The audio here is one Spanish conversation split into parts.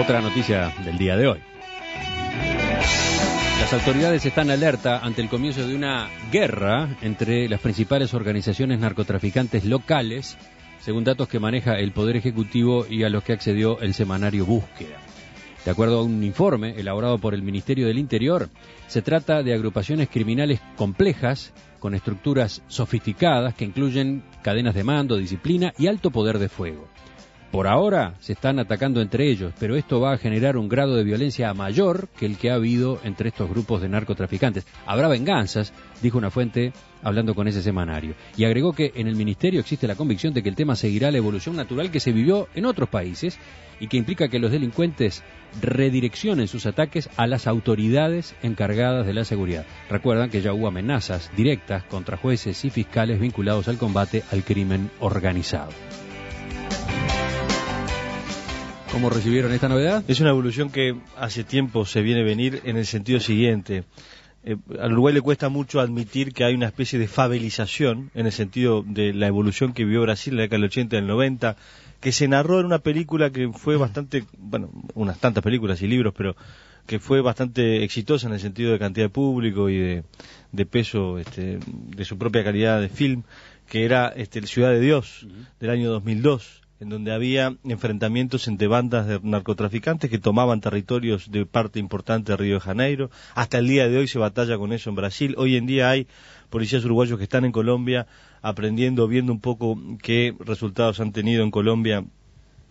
Otra noticia del día de hoy. Las autoridades están alerta ante el comienzo de una guerra entre las principales organizaciones narcotraficantes locales, según datos que maneja el Poder Ejecutivo y a los que accedió el semanario Búsqueda. De acuerdo a un informe elaborado por el Ministerio del Interior, se trata de agrupaciones criminales complejas, con estructuras sofisticadas que incluyen cadenas de mando, disciplina y alto poder de fuego. Por ahora se están atacando entre ellos, pero esto va a generar un grado de violencia mayor que el que ha habido entre estos grupos de narcotraficantes. Habrá venganzas, dijo una fuente hablando con ese semanario. Y agregó que en el Ministerio existe la convicción de que el tema seguirá la evolución natural que se vivió en otros países y que implica que los delincuentes redireccionen sus ataques a las autoridades encargadas de la seguridad. Recuerdan que ya hubo amenazas directas contra jueces y fiscales vinculados al combate al crimen organizado. ¿Cómo recibieron esta novedad? Es una evolución que hace tiempo se viene a venir en el sentido siguiente. A eh, al Uruguay le cuesta mucho admitir que hay una especie de fabelización en el sentido de la evolución que vivió Brasil en la década del 80 y del 90, que se narró en una película que fue mm. bastante, bueno, unas tantas películas y libros, pero que fue bastante exitosa en el sentido de cantidad de público y de, peso este, de su propia calidad de film, que era este, Ciudad de Dios mm. del año 2002 en donde había enfrentamientos entre bandas de narcotraficantes que tomaban territorios de parte importante de Río de Janeiro. Hasta el día de hoy se batalla con eso en Brasil. Hoy en día hay policías uruguayos que están en Colombia aprendiendo, viendo un poco qué resultados han tenido en Colombia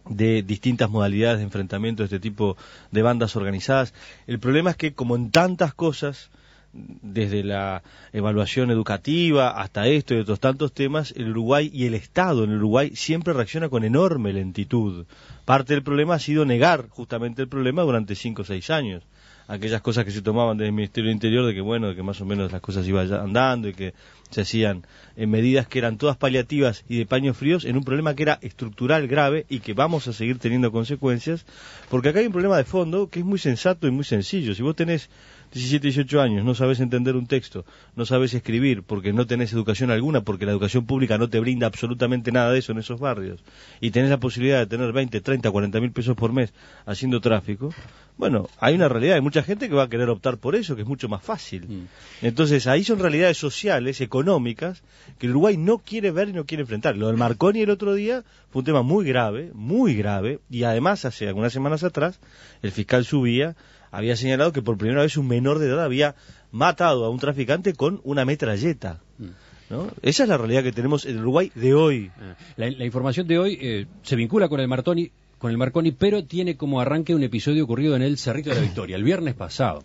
de distintas modalidades de enfrentamiento de este tipo de bandas organizadas. El problema es que, como en tantas cosas, desde la evaluación educativa hasta esto y otros tantos temas, el Uruguay y el Estado en el Uruguay siempre reacciona con enorme lentitud. Parte del problema ha sido negar justamente el problema durante cinco o seis años. Aquellas cosas que se tomaban desde el Ministerio del Interior de que, bueno, que más o menos las cosas iban andando y que se hacían en eh, medidas que eran todas paliativas y de paños fríos en un problema que era estructural grave y que vamos a seguir teniendo consecuencias, porque acá hay un problema de fondo que es muy sensato y muy sencillo. Si vos tenés 17, 18 años, no sabes entender un texto, no sabes escribir porque no tenés educación alguna, porque la educación pública no te brinda absolutamente nada de eso en esos barrios, y tenés la posibilidad de tener 20, 30, 40 mil pesos por mes haciendo tráfico, bueno, hay una realidad, hay mucha gente que va a querer optar por eso, que es mucho más fácil. Mm. Entonces, ahí son realidades sociales, económicas, económicas que el Uruguay no quiere ver y no quiere enfrentar. Lo del Marconi el otro día fue un tema muy grave, muy grave, y además hace algunas semanas atrás el fiscal subía había señalado que por primera vez un menor de edad había matado a un traficante con una metralleta. Mm. ¿No? Esa es la realidad que tenemos en Uruguay de hoy. Ah. La, información de hoy eh, se vincula con el con el Marconi, pero tiene como arranque un episodio ocurrido en el Cerrito de la Victoria, el viernes pasado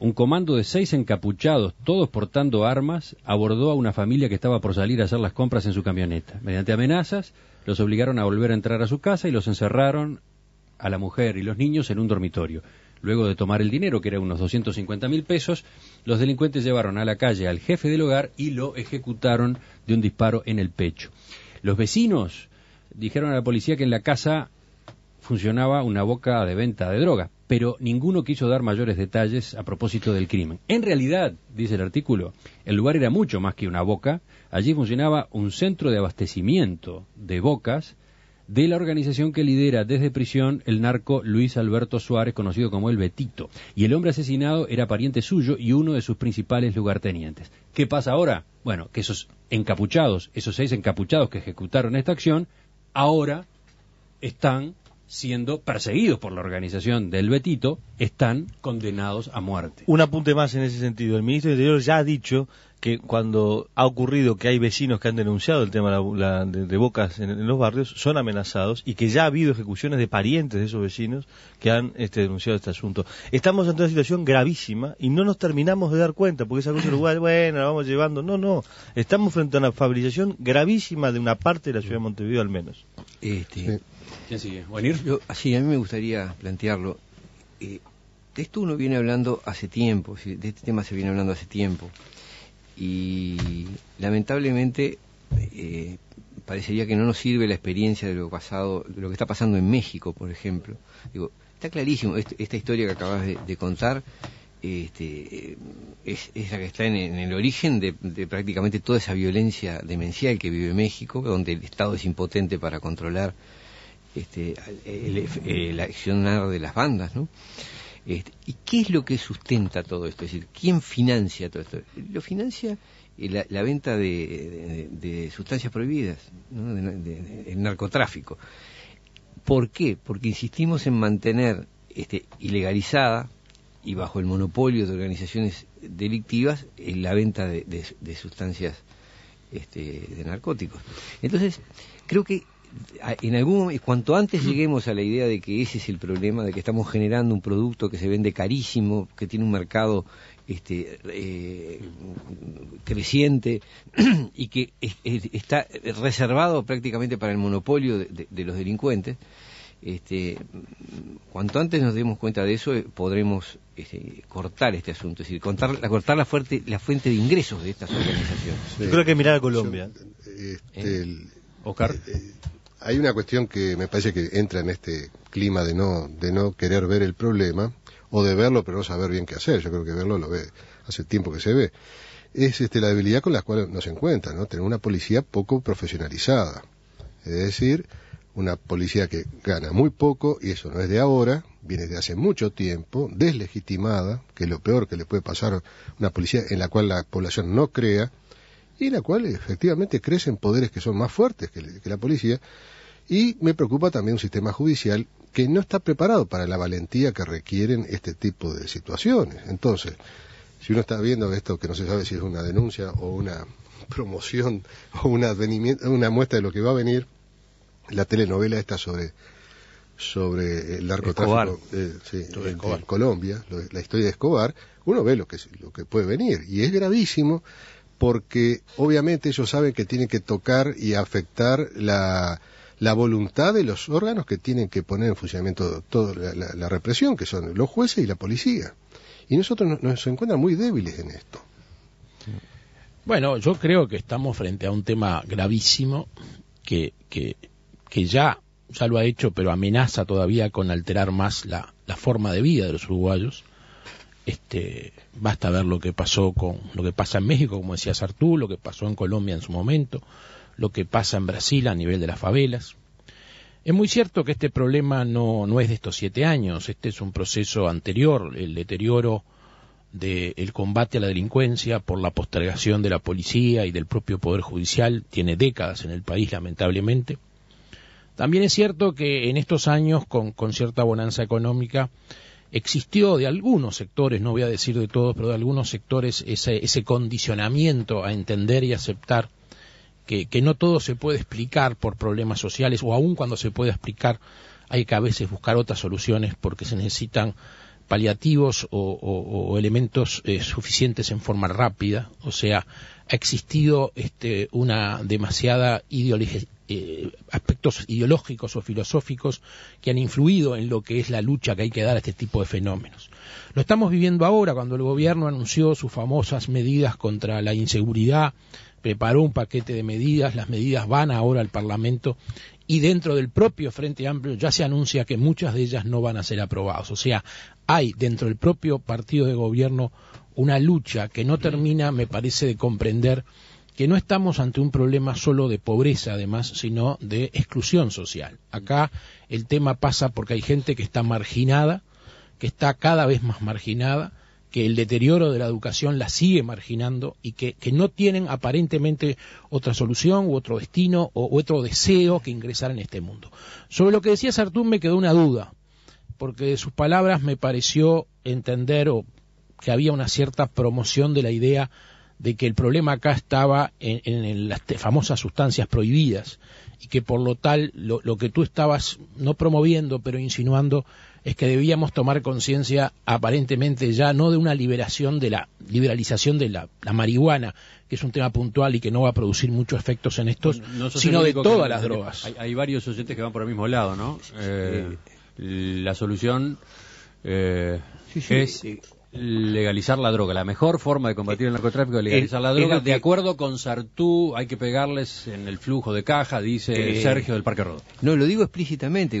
un comando de seis encapuchados, todos portando armas, abordó a una familia que estaba por salir a hacer las compras en su camioneta. Mediante amenazas, los obligaron a volver a entrar a su casa y los encerraron a la mujer y los niños en un dormitorio. Luego de tomar el dinero, que era unos 250 mil pesos, los delincuentes llevaron a la calle al jefe del hogar y lo ejecutaron de un disparo en el pecho. Los vecinos dijeron a la policía que en la casa funcionaba una boca de venta de droga, pero ninguno quiso dar mayores detalles a propósito del crimen. En realidad, dice el artículo, el lugar era mucho más que una boca, allí funcionaba un centro de abastecimiento de bocas de la organización que lidera desde prisión el narco Luis Alberto Suárez, conocido como el Betito, y el hombre asesinado era pariente suyo y uno de sus principales lugartenientes. ¿Qué pasa ahora? Bueno, que esos encapuchados, esos seis encapuchados que ejecutaron esta acción, ahora están siendo perseguidos por la organización del Betito, están condenados a muerte. Un apunte más en ese sentido. El ministro de Interior ya ha dicho que cuando ha ocurrido que hay vecinos que han denunciado el tema de, bocas en, los barrios, son amenazados y que ya ha habido ejecuciones de parientes de esos vecinos que han este, denunciado este asunto. Estamos ante una situación gravísima y no nos terminamos de dar cuenta, porque esa cosa Uruguay, bueno, la vamos llevando. No, no, estamos frente a una fabricación gravísima de una parte de la ciudad de Montevideo al menos. Este, sí, a mí me gustaría plantearlo. Eh, de esto uno viene hablando hace tiempo, de este tema se viene hablando hace tiempo. Y lamentablemente eh, parecería que no nos sirve la experiencia de lo pasado, lo que está pasando en México, por ejemplo. Digo, está clarísimo, esta historia que acabas de, contar este, eh, es, la que está en, el origen de, de, prácticamente toda esa violencia demencial que vive México, donde el Estado es impotente para controlar este, el, eh, accionar de las bandas, ¿no? Este, ¿Y qué es lo que sustenta todo esto? Es decir, ¿quién financia todo esto? Lo financia eh, la, venta de, sustancias prohibidas, el narcotráfico. ¿Por qué? Porque insistimos en mantener este, ilegalizada y bajo el monopolio de organizaciones delictivas eh, la venta de, sustancias este, de narcóticos. Entonces, creo que Ah, en algún cuanto antes lleguemos a la idea de que ese es el problema, de que estamos generando un producto que se vende carísimo, que tiene un mercado este, eh, creciente y que está reservado prácticamente para el monopolio de, los delincuentes. Este, cuanto antes nos demos cuenta de eso, eh, podremos este, cortar este asunto, es decir, contar, cortar la, fuerte, la fuente de ingresos de estas organizaciones. Yo creo que mirar a Colombia. Este, eh. Oscar hay una cuestión que me parece que entra en este clima de no, de no querer ver el problema, o de verlo pero no saber bien qué hacer, yo creo que verlo lo ve, hace tiempo que se ve, es este, la debilidad con la cual nos encuentra, ¿no? Tener una policía poco profesionalizada, es decir, una policía que gana muy poco, y eso no es de ahora, viene de hace mucho tiempo, deslegitimada, que es lo peor que le puede pasar a una policía en la cual la población no crea, y en la cual efectivamente crecen poderes que son más fuertes que la policía, y me preocupa también un sistema judicial que no está preparado para la valentía que requieren este tipo de situaciones. Entonces, si uno está viendo esto que no se sabe si es una denuncia o una promoción o una, una muestra de lo que va a venir, la telenovela está sobre sobre el narcotráfico eh, en Colombia, la historia de Escobar, uno ve lo que, lo que puede venir y es gravísimo porque obviamente ellos saben que tienen que tocar y afectar la, la voluntad de los órganos que tienen que poner en funcionamiento toda la, represión, que son los jueces y la policía. Y nosotros nos, encontramos muy débiles en esto. Bueno, yo creo que estamos frente a un tema gravísimo que, que, ya, ya lo ha hecho, pero amenaza todavía con alterar más la, forma de vida de los uruguayos. Este, basta ver lo que pasó con lo que pasa en México, como decías Artú, lo que pasó en Colombia en su momento, lo que pasa en Brasil a nivel de las favelas. Es muy cierto que este problema no, no es de estos siete años, este es un proceso anterior, el deterioro del combate a la delincuencia por la postergación de la policía y del propio Poder Judicial tiene décadas en el país, lamentablemente. También es cierto que en estos años, con, con cierta bonanza económica, existió de algunos sectores, no voy a decir de todos, pero de algunos sectores ese, ese condicionamiento a entender y aceptar que, no todo se puede explicar por problemas sociales o aun cuando se puede explicar hay que a veces buscar otras soluciones porque se necesitan paliativos o, elementos eh, suficientes en forma rápida. O sea, ha existido este, una demasiada eh, aspectos ideológicos o filosóficos que han influido en lo que es la lucha que hay que dar a este tipo de fenómenos. Lo estamos viviendo ahora cuando el gobierno anunció sus famosas medidas contra la inseguridad, preparó un paquete de medidas, las medidas van ahora al Parlamento y dentro del propio Frente Amplio ya se anuncia que muchas de ellas no van a ser aprobadas. O sea, hay dentro del propio partido de gobierno una lucha que no termina, me parece, de comprender que no estamos ante un problema solo de pobreza, además, sino de exclusión social. Acá el tema pasa porque hay gente que está marginada, que está cada vez más marginada, que el deterioro de la educación la sigue marginando y que, no tienen aparentemente otra solución u otro destino o otro deseo que ingresar en este mundo. Sobre lo que decía Sartún me quedó una duda, porque de sus palabras me pareció entender o que había una cierta promoción de la idea de que el problema acá estaba en, las famosas sustancias prohibidas y que por lo tal lo que tú estabas no promoviendo pero insinuando es que debíamos tomar conciencia aparentemente ya no de una liberación de la liberalización de la, marihuana, que es un tema puntual y que no va a producir muchos efectos en estos, sino de todas las drogas. Hay, varios oyentes que van por el mismo lado, ¿no? Eh, la solución eh, es legalizar la droga. La mejor forma de combatir el eh, narcotráfico es eh, legalizar la droga. De acuerdo con Sartú, hay que pegarles en el flujo de caja, dice eh, Sergio del Parque Rodo. No, lo digo explícitamente.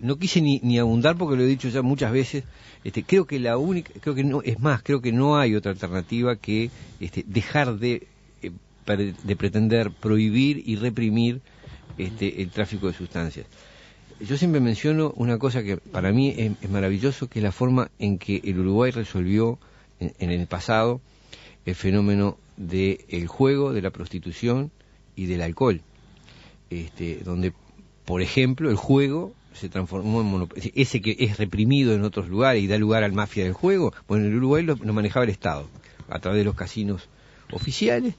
No quise ni, ni, abundar porque lo he dicho ya muchas veces. Este, creo que la única, creo que no, es más, creo que no hay otra alternativa que este, dejar de, de pretender prohibir y reprimir este, el tráfico de sustancias yo siempre menciono una cosa que para mí es, maravilloso, que es la forma en que el Uruguay resolvió en, el pasado el fenómeno del juego, de la prostitución y del alcohol. Este, donde, por ejemplo, el juego se transformó en monopolio. Ese que es reprimido en otros lugares y da lugar al mafia del juego, bueno, en el Uruguay lo manejaba el Estado a través de los casinos oficiales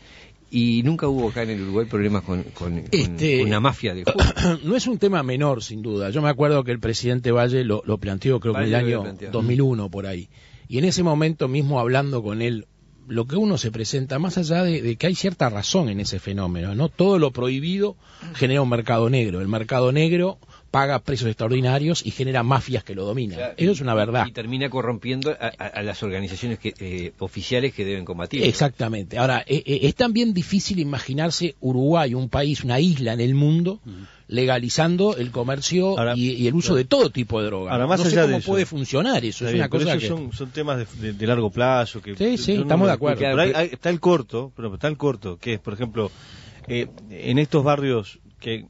y nunca hubo acá en el Uruguay problemas con, este, una mafia de juego. No es un tema menor, sin duda. Yo me acuerdo que el presidente Valle lo, planteó, creo que en el año 2001, por ahí. Y en ese momento mismo, hablando con él, lo que uno se presenta, más allá de, de, que hay cierta razón en ese fenómeno, ¿no? Todo lo prohibido genera un mercado negro. El mercado negro paga precios extraordinarios y genera mafias que lo dominan. Eso es una verdad. Y termina corrompiendo a, las organizaciones que, eh, oficiales que deben combatir. Exactamente. Ahora, e, e, es también difícil imaginarse Uruguay, un país, una isla en el mundo, legalizando el comercio y, el uso de todo tipo de drogas. no cómo puede funcionar eso. son, temas de, largo plazo. Que, sí, sí, estamos de acuerdo. está el corto, pero está el corto, que es, por ejemplo, eh, en estos barrios que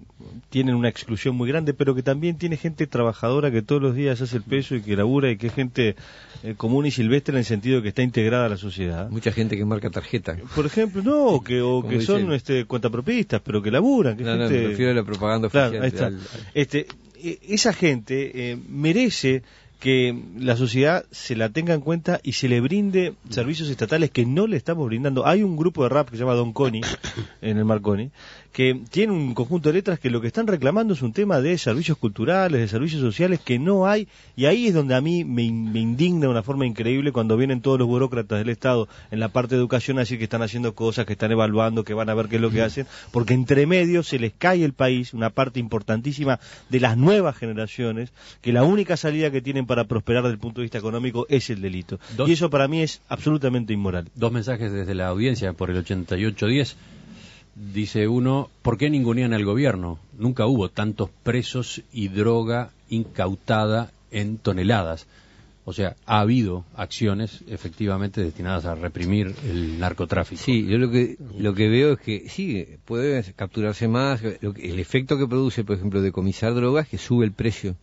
tienen una exclusión muy grande, pero que también tiene gente trabajadora que todos los días hace el peso y que labura y que es gente eh, común y silvestre en el sentido de que está integrada a la sociedad. Mucha gente que marca tarjeta. Por ejemplo, no, que, o que son este, cuentapropistas, pero que laburan. no, no, la propaganda oficial. Este, e, esa gente eh, merece que la sociedad se la tenga en cuenta y se le brinde servicios estatales que no le estamos brindando. Hay un grupo de rap que se llama Don Connie, en el Marconi, que tiene un conjunto de letras que lo que están reclamando es un tema de servicios culturales, de servicios sociales que no hay, y ahí es donde a mí me, indigna de una forma increíble cuando vienen todos los burócratas del Estado en la parte de educación a decir que están haciendo cosas, que están evaluando, que van a ver qué es lo que mm. hacen, porque entre medio se les cae el país, una parte importantísima de las nuevas generaciones, que la única salida que tienen para prosperar desde el punto de vista económico es el delito. Y eso para mí es absolutamente inmoral. Dos mensajes desde la audiencia por el 8810. Dice uno, ¿por qué ningunean al gobierno? Nunca hubo tantos presos y droga incautada en toneladas. O sea, ha habido acciones efectivamente destinadas a reprimir el narcotráfico. Sí, yo lo que, lo que veo es que sí, puede capturarse más. el efecto que produce, por ejemplo, decomisar drogas es que sube el precio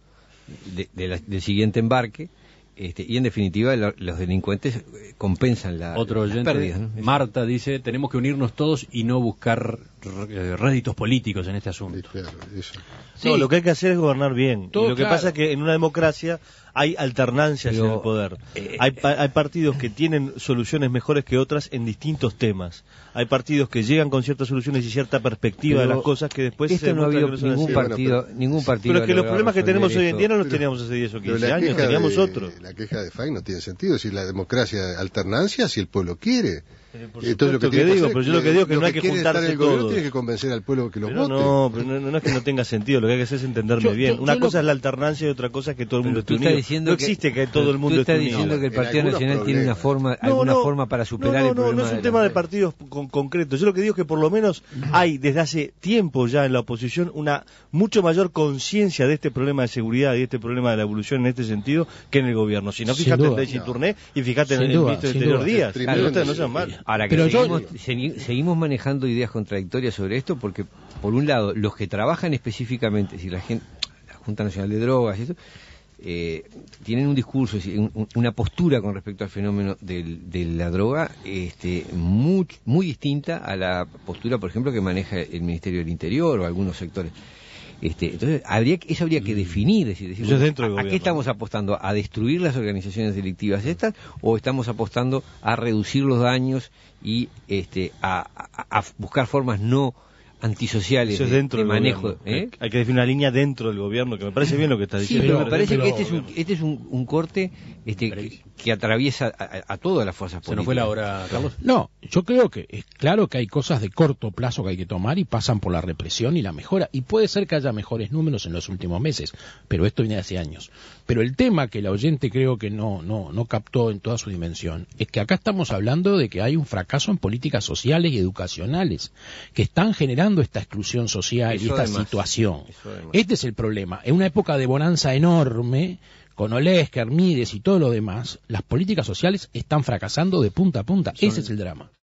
de, del siguiente embarque. Este, y en definitiva, los delincuentes eh, compensan la, las pérdidas. Marta dice: Tenemos que unirnos todos y no buscar eh, réditos políticos en este asunto. No, lo que hay que hacer es gobernar bien. lo que pasa es que en una democracia hay alternancias en el poder. Eh, eh, hay, partidos que tienen soluciones mejores que otras en distintos temas. Hay partidos que llegan con ciertas soluciones y cierta perspectiva de las cosas que después se no ha ningún partido, Pero que los problemas que tenemos hoy en día no los teníamos hace 10 o 15 años, teníamos otros. La queja de Fay no tiene sentido. Si la democracia alternancia, si el pueblo quiere. Eh, eh, Esto lo que, digo, pero yo lo que digo es que no hay que juntarse el que convencer al pueblo que No, pero no, es que no tenga sentido, lo que hay que hacer es entenderme bien. Una cosa es la alternancia y otra cosa es que todo el mundo esté unido. Diciendo no existe que todo el mundo esté unido. Tú estás diciendo que el Partido Nacional tiene una forma, no, alguna forma para superar el problema. No, no, no es un tema de partidos con, concretos. Yo lo que digo es que por lo menos hay desde hace tiempo ya en la oposición una mucho mayor conciencia de este problema de seguridad y este problema de la evolución en este sentido que en el gobierno. Si no, fíjate en Daisy Turné y fíjate en el ministro de Interior Díaz. No sean mal. Ahora que seguimos, manejando ideas contradictorias sobre esto porque, por un lado, los que trabajan específicamente, si la, gente, la Junta Nacional de Drogas y eso, eh, tienen un discurso, una postura con respecto al fenómeno de la droga este, muy distinta a la postura, por ejemplo, que maneja el Ministerio del Interior o algunos sectores. Este, entonces, habría, eso habría que mm. definir, es decir, ¿a, qué estamos apostando? ¿A destruir las organizaciones delictivas estas o estamos apostando a reducir los daños y este, a buscar formas no antisociales manejo. ¿eh? Hay que definir una línea dentro del gobierno, que me parece bien lo que está diciendo. Sí, pero me parece que este es un, este corte este, que, atraviesa a, todas las fuerzas políticas. ¿Se nos fue la hora, Carlos? No, yo creo que es claro que hay cosas de corto plazo que hay que tomar y pasan por la represión y la mejora. Y puede ser que haya mejores números en los últimos meses, pero esto viene de hace años. Pero el tema que la oyente creo que no, no, no captó en toda su dimensión es que acá estamos hablando de que hay un fracaso en políticas sociales y educacionales que están generando esta exclusión social y esta situación. Este es el problema. En una época de bonanza enorme, con Olesker, Mides y todo lo demás, las políticas sociales están fracasando de punta a punta. Ese es el drama.